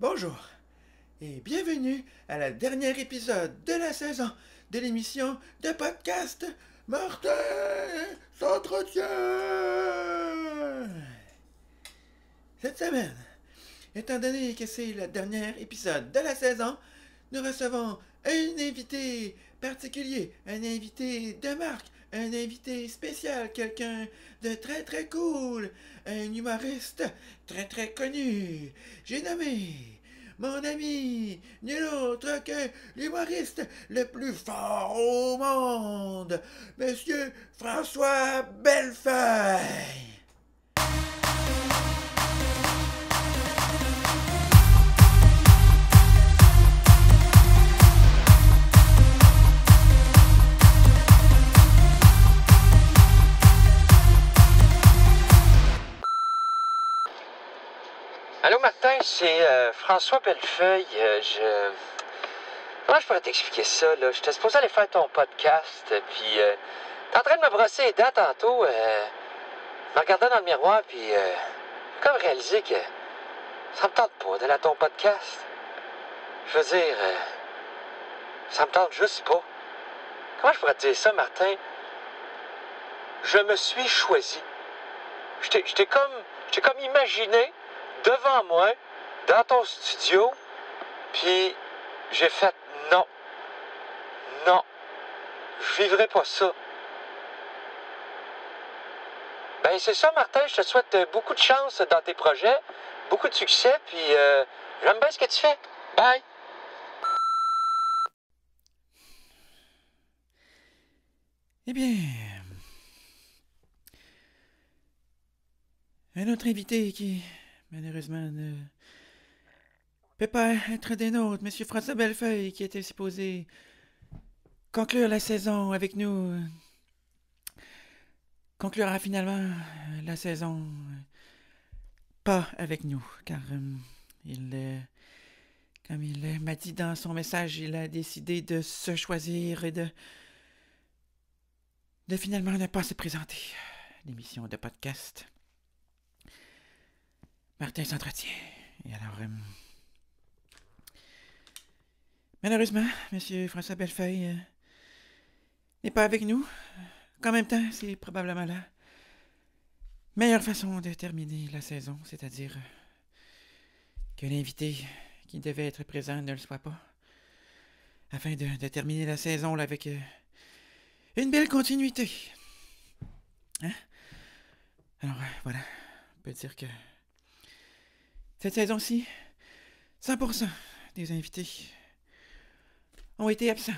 Bonjour et bienvenue à la dernière épisode de la saison de l'émission de podcast Martin s'entretient. Cette semaine, étant donné que c'est le dernier épisode de la saison, nous recevons un invité particulier, un invité de marque, un invité spécial, quelqu'un de très très cool, un humoriste très très connu. J'ai nommé mon ami, nul autre que l'humoriste le plus fort au monde, Monsieur François Belfort. c'est euh, François Bellefeuille. Euh, je... Comment je pourrais t'expliquer ça? Là? J'étais supposé aller faire ton podcast, puis euh, t'es en train de me brosser les dents tantôt. je euh, me regardais dans le miroir, puis comme réalisé que ça me tente pas d'aller à ton podcast. Je veux dire, ça me tente juste pas. Comment je pourrais te dire ça, Martin? Je me suis choisi. J'étais comme, comme imaginé devant moi dans ton studio, puis j'ai fait non, non, je vivrai pas ça. Ben c'est ça, Martin, je te souhaite euh, beaucoup de chance dans tes projets, beaucoup de succès, puis euh, j'aime bien ce que tu fais. Bye! Eh bien, un autre invité qui, malheureusement, ne peut pas être des nôtres, Monsieur François Bellefeuille, qui était supposé conclure la saison avec nous, euh, conclura finalement euh, la saison euh, pas avec nous, car il, comme il m'a dit dans son message, il a décidé de se choisir et de de finalement ne pas se présenter l'émission de podcast. Martin s'entretient. Et alors. Malheureusement, M. François Bellefeuille euh, n'est pas avec nous. En même temps, c'est probablement la meilleure façon de terminer la saison, c'est-à-dire euh, que l'invité qui devait être présent ne le soit pas, afin de, terminer la saison avec euh, une belle continuité. Hein? Alors, voilà, on peut dire que cette saison-ci, 100% des invités ont été absents.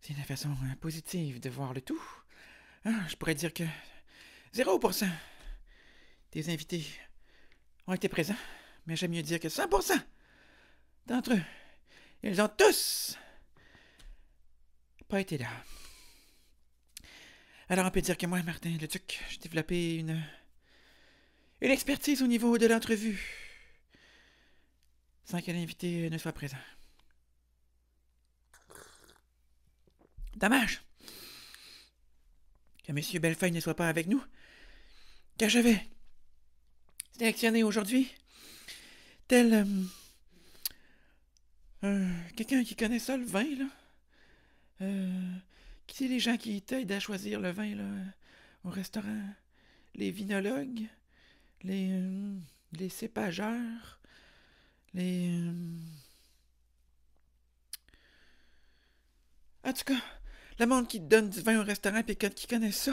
C'est une façon euh, positive de voir le tout. Ah, je pourrais dire que 0% des invités ont été présents, mais j'aime mieux dire que 100% d'entre eux, ils ont tous pas été là. Alors on peut dire que moi, Martin Leduc, j'ai développé une, une expertise au niveau de l'entrevue sans invité euh, ne soit présent. Dommage que Monsieur Bellefeuille ne soit pas avec nous, car vais... sélectionner aujourd'hui tel euh, quelqu'un qui connaît ça, le vin, là. Euh, qui c'est les gens qui t'aident à choisir le vin, là, au restaurant? Les vinologues, les, les cépageurs, les. Euh, en tout cas, le monde qui donne du vin au restaurant et qui connaît ça.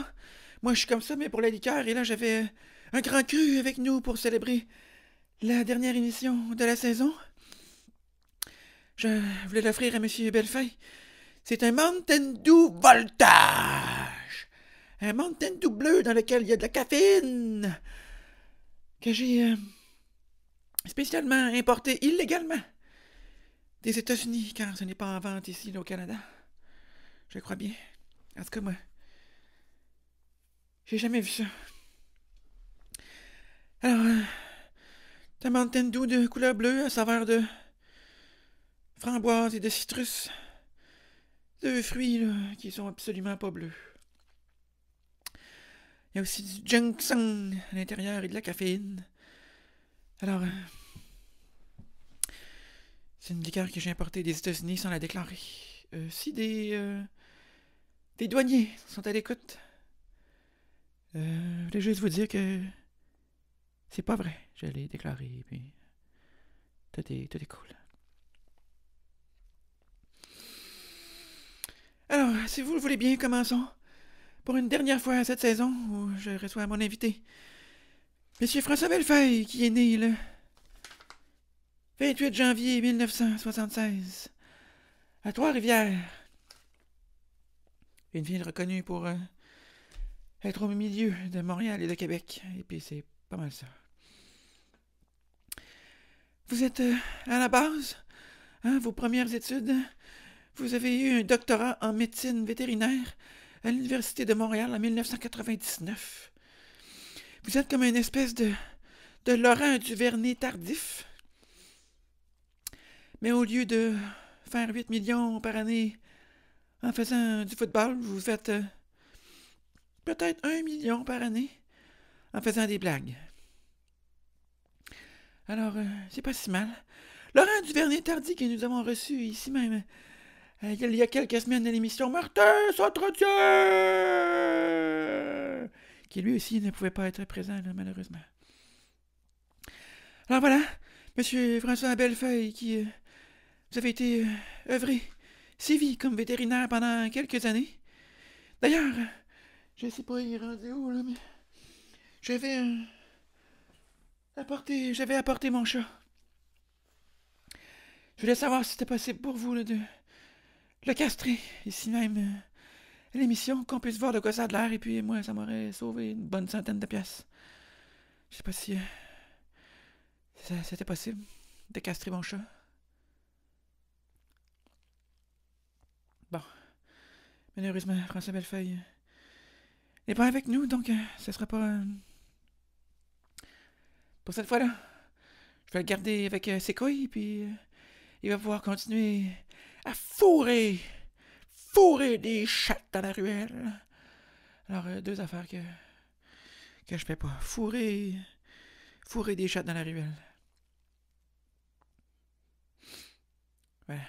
Moi, je suis comme ça, mais pour la liqueur. Et là, j'avais un grand cru avec nous pour célébrer la dernière émission de la saison. Je voulais l'offrir à M. Bellefeuille. C'est un Mountain Dew Voltage. Un Mountain Dew bleu dans lequel il y a de la caféine. Que j'ai... Euh, spécialement importé illégalement des États-Unis, car ce n'est pas en vente ici, au Canada. Je crois bien. En tout cas, moi, j'ai jamais vu ça. Alors, euh, ta Mountain de couleur bleue à saveur de framboise et de citrus. Deux fruits, qui sont absolument pas bleus. Il y a aussi du song à l'intérieur et de la caféine. Alors, euh, c'est une liqueur que j'ai importée des États-Unis sans la déclarer. Euh, si des, euh, des douaniers sont à l'écoute, je voulais juste vous dire que c'est pas vrai. Je l'ai déclaré, puis tout est, tout est cool. Alors, si vous le voulez bien, commençons. Pour une dernière fois cette saison où je reçois mon invité, Monsieur François Bellefeuille qui est né le 28 janvier 1976 à Trois-Rivières. Une ville reconnue pour euh, être au milieu de Montréal et de Québec. Et puis c'est pas mal ça. Vous êtes euh, à la base, hein, vos premières études. Vous avez eu un doctorat en médecine vétérinaire à l'Université de Montréal en 1999. Vous êtes comme une espèce de. de Laurent Duvernay tardif. Mais au lieu de faire 8 millions par année en faisant du football, vous faites euh, peut-être 1 million par année en faisant des blagues. Alors, euh, c'est pas si mal. Laurent duvernay tardif que nous avons reçu ici même euh, il y a quelques semaines à l'émission Martin s'entretient qui lui aussi ne pouvait pas être présent, malheureusement. Alors voilà, Monsieur François Bellefeuille, qui euh, vous avez été euh, œuvré, sévi comme vétérinaire pendant quelques années. D'ailleurs, je ne sais pas il est rendu où, là, mais j'avais apporté, j'avais apporté mon chat. Je voulais savoir si c'était possible pour vous le de le castrer ici même euh, l'émission, qu'on puisse voir de quoi ça a de l'air, et puis moi, ça m'aurait sauvé une bonne centaine de pièces. Je sais pas si. C'était possible de castrer mon chat. Bon. Malheureusement, François Bellefeuille n'est pas avec nous, donc euh, ce sera pas. Euh, pour cette fois-là, je vais le garder avec euh, ses couilles, puis il va pouvoir continuer à fourrer! fourrer des chattes DANS la ruelle. Alors, euh, deux affaires que, que je fais pas. Fourrer, fourrer des chattes dans la ruelle. Voilà.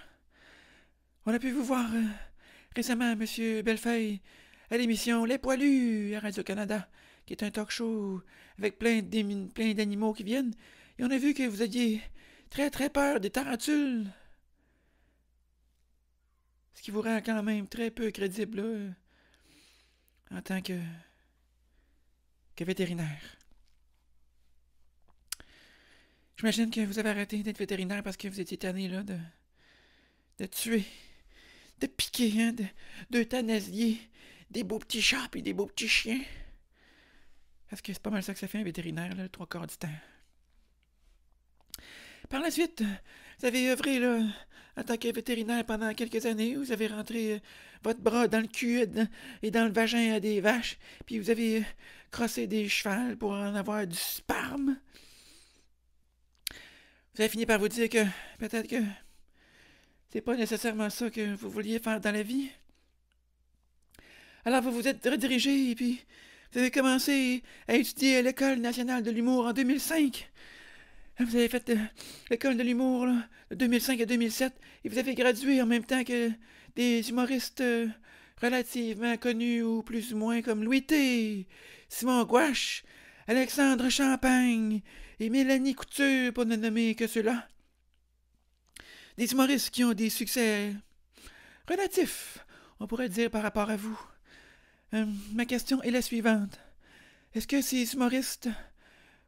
On a pu vous voir euh, récemment, Monsieur Bellefeuille, à l'émission Les Poilus à Radio-Canada, qui est un talk show avec plein d'animaux qui viennent. Et on a vu que vous aviez très très peur des tarantules, ce qui vous rend quand même très peu crédible, en tant que. que vétérinaire. J'imagine que vous avez arrêté d'être vétérinaire parce que vous étiez tanné, là, de. de tuer, de piquer, hein, de, d'euthanasier des beaux petits chats et des beaux petits chiens. Parce que c'est pas mal ça que ça fait un vétérinaire, là, trois quarts du temps. Par la suite, euh, vous avez œuvré là, en tant que vétérinaire pendant quelques années, vous avez rentré euh, votre bras dans le cul et dans, le vagin à des vaches, puis vous avez euh, crossé des chevals pour en avoir du sperme. Vous avez fini par vous dire que peut-être que c'est pas nécessairement ça que vous vouliez faire dans la vie. Alors vous vous êtes redirigé puis vous avez commencé à étudier à l'École nationale de l'humour en 2005. Vous avez fait euh, l'école de l'humour de 2005 à 2007 et vous avez gradué en même temps que des humoristes euh, relativement connus ou plus ou moins comme Louis T, Simon Gouache, Alexandre Champagne et Mélanie Couture pour ne nommer que ceux-là. Des humoristes qui ont des succès relatifs, on pourrait dire par rapport à vous. Euh, ma question est la suivante. Est-ce que ces humoristes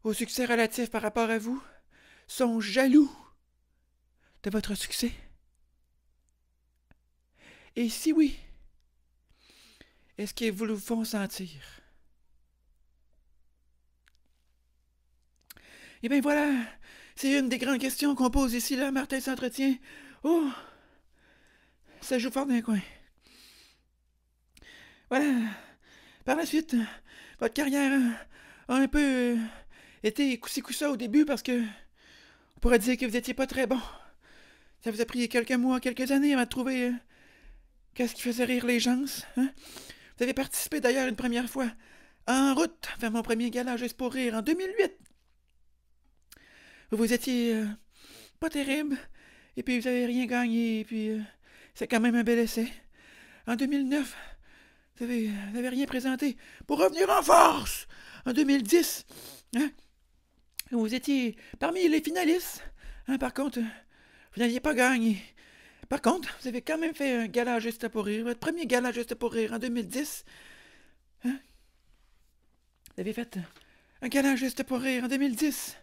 au succès relatif par rapport à vous sont jaloux de votre succès? Et si oui, est-ce qu'ils vous le font sentir? Eh bien voilà, c'est une des grandes questions qu'on pose ici, là, Martin s'entretient. Oh! Ça joue fort d'un coin. Voilà. Par la suite, votre carrière a un peu été coussi ça au début parce que on pourrait dire que vous étiez pas très bon. Ça vous a pris quelques mois, quelques années à trouver euh, qu'est-ce qui faisait rire les gens. Hein? Vous avez participé d'ailleurs une première fois en route vers mon premier gala juste pour rire en 2008. Vous étiez euh, pas terrible, et puis vous avez rien gagné, et puis euh, c'est quand même un bel essai. En 2009, vous avez, rien présenté pour revenir en force. En 2010, vous étiez parmi les finalistes. Hein, par contre, vous n'aviez pas gagné. Par contre, vous avez quand même fait un gala juste pour rire, votre premier gala juste pour rire en 2010. Hein? Vous avez fait un gala juste pour rire en 2010.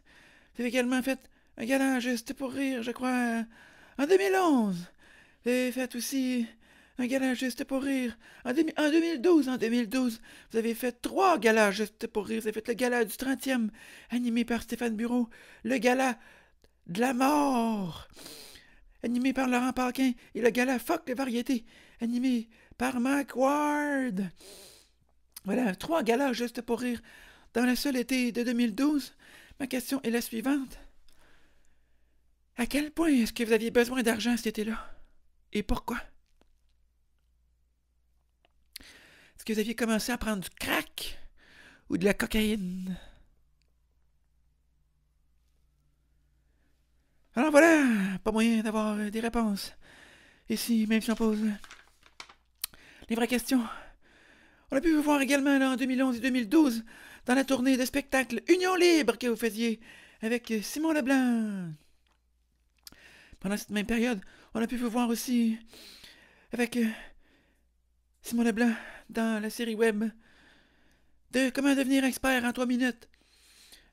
Vous avez également fait un gala juste pour rire, je crois, en 2011. Vous avez fait aussi un gala juste pour rire. En, 2012, en 2012, vous avez fait trois galas juste pour rire. Vous avez fait le gala du 30e, animé par Stéphane Bureau. Le gala de la mort, animé par Laurent Parquin. Et le gala Fuck les variétés, animé par Mike Ward. Voilà, trois galas juste pour rire. Dans le seul été de 2012, ma question est la suivante. À quel point est-ce que vous aviez besoin d'argent cet été-là? Et pourquoi? Est-ce que vous aviez commencé à prendre du crack ou de la cocaïne? Alors voilà, pas moyen d'avoir euh, des réponses. Ici, même si on pose euh, les vraies questions. On a pu vous voir également en 2011 et 2012 dans la tournée de spectacle Union Libre que vous faisiez avec euh, Simon Leblanc. Pendant cette même période, on a pu vous voir aussi avec Simon Leblanc dans la série web de Comment devenir expert en trois minutes.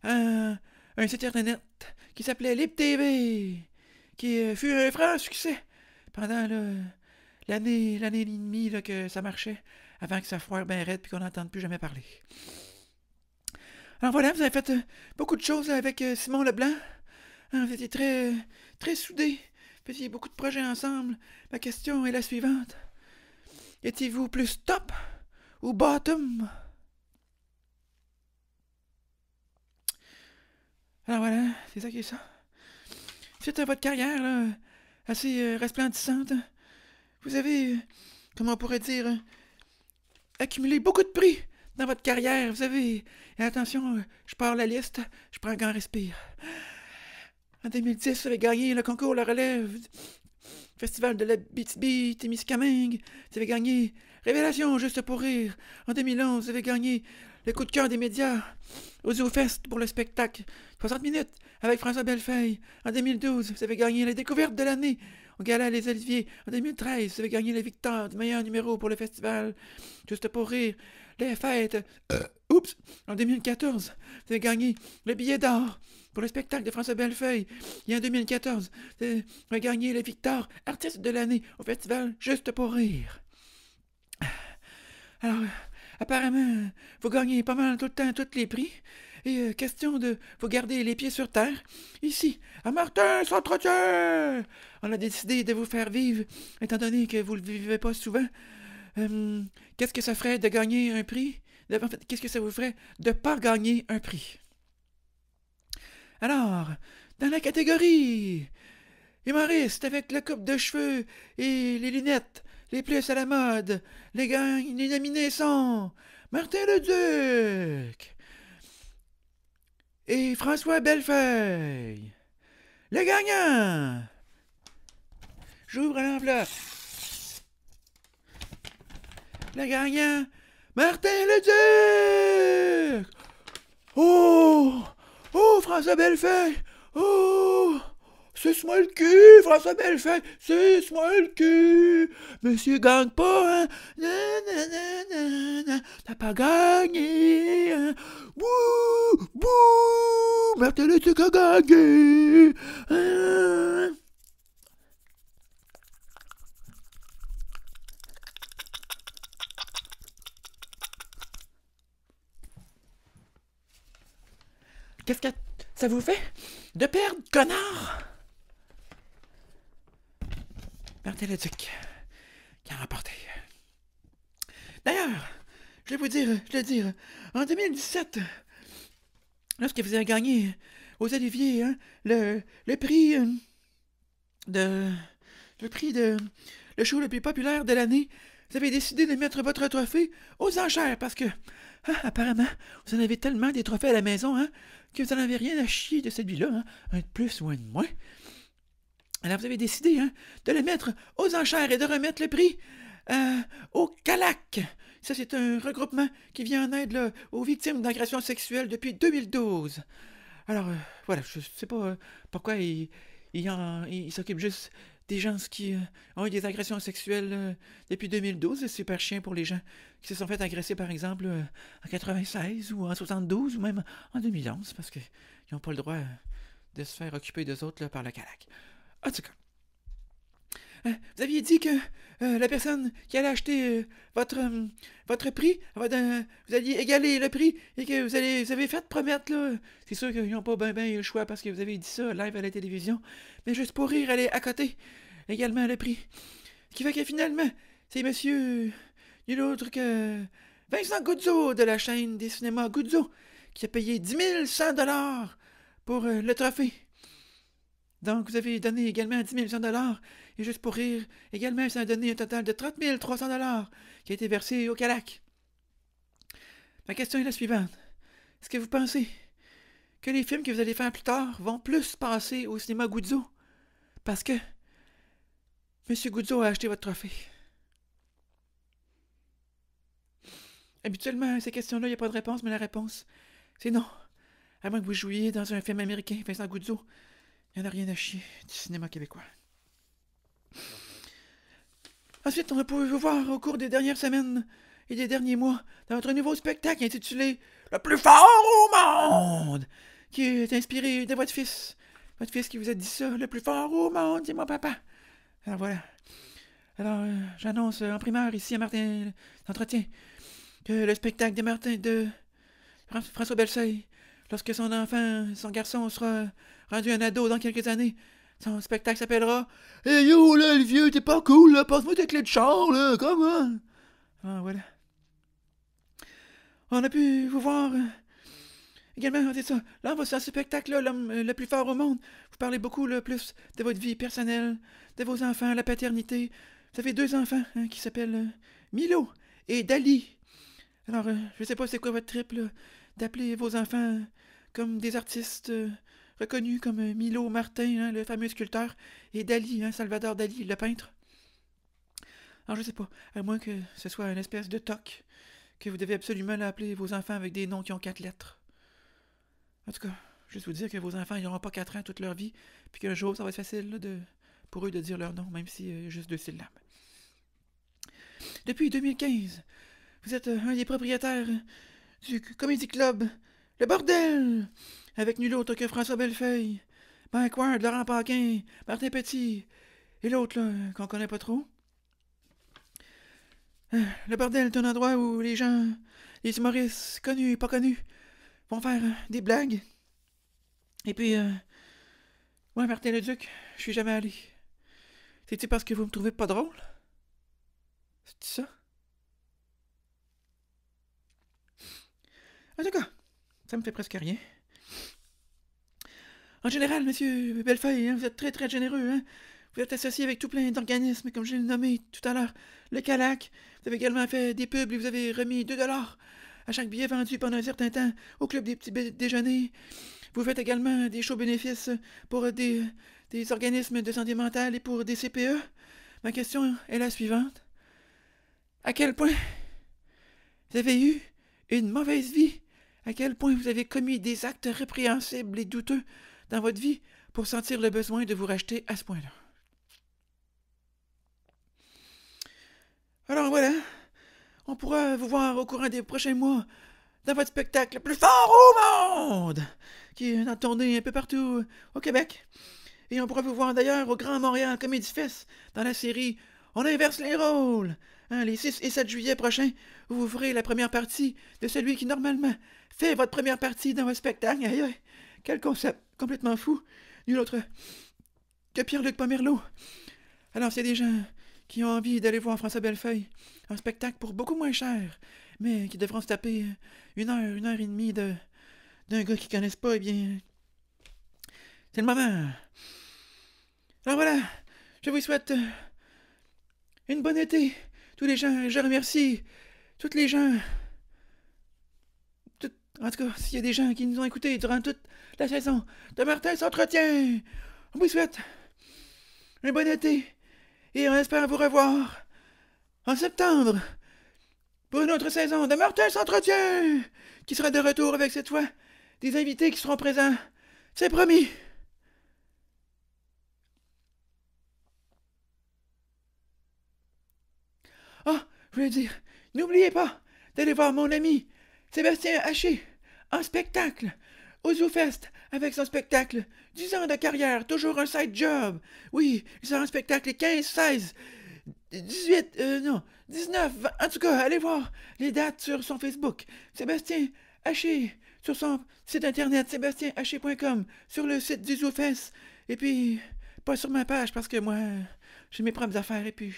Un, euh, un site internet qui s'appelait LibTV, qui euh, fut un franc succès pendant l'année l'année et demie que ça marchait, avant que ça foire bien raide puis qu'on n'entende plus jamais parler. Alors voilà, vous avez fait euh, beaucoup de choses avec Simon Leblanc. Hein, vous étiez très, très soudés. Vous faisiez beaucoup de projets ensemble. Ma question est la suivante. Étiez-vous plus top ou bottom Alors voilà, c'est ça qui est ça. Suite à votre carrière assez euh, resplendissante, vous avez, euh, comment on pourrait dire, euh, accumulé beaucoup de prix dans votre carrière. Vous avez, et attention, je pars la liste, je prends un grand respire. En 2010, vous avez gagné le concours La Relève Festival de la Timmy Scaming, vous avez gagné Révélation juste pour rire. En 2011, vous avez gagné le coup de cœur des médias au Zoo Fest pour le spectacle 60 minutes avec François Bellefeuille. En 2012, vous avez gagné la découverte de l'année au Gala Les Oliviers. En 2013, vous avez gagné la victoire du meilleur numéro pour le festival juste pour rire. Les fêtes. En 2014, j'ai gagné le billet d'or pour le spectacle de François Bellefeuille. Et en 2014, j'ai gagné les victoires artiste de l'année, au festival Juste pour rire. Alors, apparemment, vous gagnez pas mal tout le temps tous les prix. Et euh, question de vous garder les pieds sur terre. Ici, à Martin S'entretien, on a décidé de vous faire vivre, étant donné que vous ne le vivez pas souvent. Euh, qu'est-ce que ça ferait de gagner un prix qu'est-ce que ça vous ferait de ne pas gagner un prix? Alors, dans la catégorie humoriste avec la coupe de cheveux et les lunettes les plus à la mode, les, gagnants, les nominés sont Martin Leduc et François Bellefeuille. Le gagnant! J'ouvre l'enveloppe. Le gagnant Martin Le Duc! Oh Oh, François Bellefeuille Oh Suce-moi le cul, François Bellefeuille Suce-moi le cul Monsieur gagne pas, hein T'as pas gagné, hein Bouh Bouh Martin Duc a gagné hein? Qu'est-ce que ça vous fait de perdre, connard Martin le Duc qui a remporté. D'ailleurs, je vais vous dire, je vais dire, en 2017, lorsque vous avez gagné aux Oliviers, hein, le, le prix euh, de. Le prix de. Le show le plus populaire de l'année vous avez décidé de mettre votre trophée aux enchères parce que, hein, apparemment, vous en avez tellement des trophées à la maison hein, que vous n'en avez rien à chier de cette vie-là, hein. un de plus ou un de moins. Alors vous avez décidé hein, de le mettre aux enchères et de remettre le prix euh, au CALAC. Ça, c'est un regroupement qui vient en aide aux victimes d'agressions sexuelles depuis 2012. Alors, euh, voilà, je sais pas euh, pourquoi il, il, il s'occupe juste des gens qui euh, ont eu des agressions sexuelles euh, depuis 2012. C'est super chien pour les gens qui se sont fait agresser, par exemple, euh, en 96 ou en 72 ou même en 2011 parce qu'ils n'ont pas le droit de se faire occuper d'eux autres par le calac. tout euh, vous aviez dit que euh, la personne qui allait acheter euh, votre, votre prix, vous alliez égaler le prix et que vous, allez, vous avez fait promettre, là. C'est sûr qu'ils n'ont pas bien ben eu le choix parce que vous avez dit ça live à la télévision. Mais juste pour rire, elle est à côté également le prix. Ce qui fait que finalement, c'est monsieur nul autre que Vincent Guzzo de la chaîne des cinémas Guzzo qui a payé 10 100 dollars pour le trophée. Donc, vous avez donné également 10 000 dollars, et juste pour rire, également, ça a donné un total de 30 300 dollars qui a été versé au Calac. Ma question est la suivante. Est-ce que vous pensez que les films que vous allez faire plus tard vont plus passer au cinéma Guzzo? Parce que M. Guzzo a acheté votre trophée. Habituellement, ces questions-là, il n'y a pas de réponse, mais la réponse, c'est non. À moins que vous jouiez dans un film américain, Vincent Guzzo, il n'y en a rien à chier du cinéma québécois. Ensuite, on a pu vous voir au cours des dernières semaines et des derniers mois dans notre nouveau spectacle intitulé Le plus fort au monde, qui est inspiré de votre fils. Votre fils qui vous a dit ça, le plus fort au monde, dis mon papa. Alors voilà. Alors, euh, j'annonce en primaire ici à Martin d'entretien que le spectacle de Martin de François Belseuil Lorsque son enfant, son garçon sera rendu un ado dans quelques années, son spectacle s'appellera Eh yo, là, le vieux, t'es pas cool, là, passe-moi tes clés de char, là, comment Ah, voilà. On a pu vous voir. Euh, également, c'est ça. Là, on va ce spectacle, l'homme euh, le plus fort au monde. Vous parlez beaucoup, le plus de votre vie personnelle, de vos enfants, la paternité. Vous avez deux enfants hein, qui s'appellent euh, Milo et Dali. Alors, je sais pas c'est quoi votre trip, là d'appeler vos enfants comme des artistes euh, reconnus comme Milo Martin, hein, le fameux sculpteur, et Dali, hein, Salvador Dali, le peintre. Alors ah, je sais pas, à moins que ce soit une espèce de toc, que vous devez absolument appeler vos enfants avec des noms qui ont quatre lettres. En tout cas, juste vous dire que vos enfants n'auront pas quatre ans toute leur vie, puis qu'un jour ça va être facile de, pour eux de dire leur nom, même si euh, juste deux syllabes. Depuis 2015, vous êtes euh, un des propriétaires du Comedy Club. Le bordel! Avec nul autre que François Bellefeuille, Mike ben, Ward, Laurent Paquin, Martin Petit et l'autre qu'on connaît pas trop. Euh, le bordel est un endroit où les gens, les Maurice connus et pas connus, vont faire euh, des blagues. Et puis, euh, moi, Martin duc je suis jamais allé. C'est-tu parce que vous me trouvez pas drôle? C'est ça? En tout cas, ça me fait presque rien. En général, monsieur Bellefeuille, hein, vous êtes très très généreux. Hein. Vous êtes associé avec tout plein d'organismes, comme je l'ai nommé tout à l'heure. Le Calac, vous avez également fait des pubs et vous avez remis 2 dollars à chaque billet vendu pendant un certain temps au club des petits déjeuners. Vous faites également des shows bénéfices pour des, des organismes de santé mentale et pour des CPE. Ma question est la suivante. À quel point vous avez eu une mauvaise vie à quel point vous avez commis des actes répréhensibles et douteux dans votre vie pour sentir le besoin de vous racheter à ce point-là. Alors voilà, on pourra vous voir au courant des prochains mois dans votre spectacle le plus fort au monde, qui est en tournée un peu partout au Québec. Et on pourra vous voir d'ailleurs au Grand Montréal comme Fest dans la série On inverse les rôles. Hein, les 6 et 7 juillet prochains, vous ferez la première partie de celui qui normalement fait votre première partie dans un spectacle. Aïe, quel concept complètement fou. Nul autre que Pierre-Luc Pomerleau. Alors, c'est des gens qui ont envie d'aller voir François Bellefeuille, un spectacle pour beaucoup moins cher, mais qui devront se taper une heure, une heure et demie de d'un gars qui connaissent pas, eh bien, c'est le moment. Alors voilà, je vous souhaite euh, une bonne été, tous les gens. Je remercie toutes les gens en tout cas, s'il y a des gens qui nous ont écoutés durant toute la saison de Martel s'entretient, on vous souhaite un bon été et on espère vous revoir en septembre pour une autre saison de Martel s'entretient qui sera de retour avec cette fois des invités qui seront présents. C'est promis. Ah, oh, je voulais dire, n'oubliez pas d'aller voir mon ami Sébastien Haché, un spectacle. Au ZooFest, avec son spectacle. 10 ans de carrière, toujours un side job. Oui, il sera un spectacle 15, 16, 18, euh, non, 19. 20. En tout cas, allez voir les dates sur son Facebook. Sébastien Haché, sur son site internet, sébastienhaché.com, sur le site du Et puis, pas sur ma page parce que moi, j'ai mes propres affaires et puis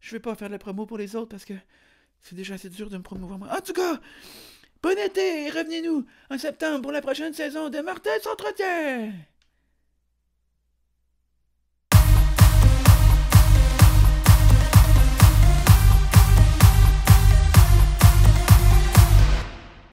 je vais pas faire de la promo pour les autres parce que c'est déjà assez dur de me promouvoir moi. En tout cas, Bon été et revenez-nous en septembre pour la prochaine saison de Martel s'entretient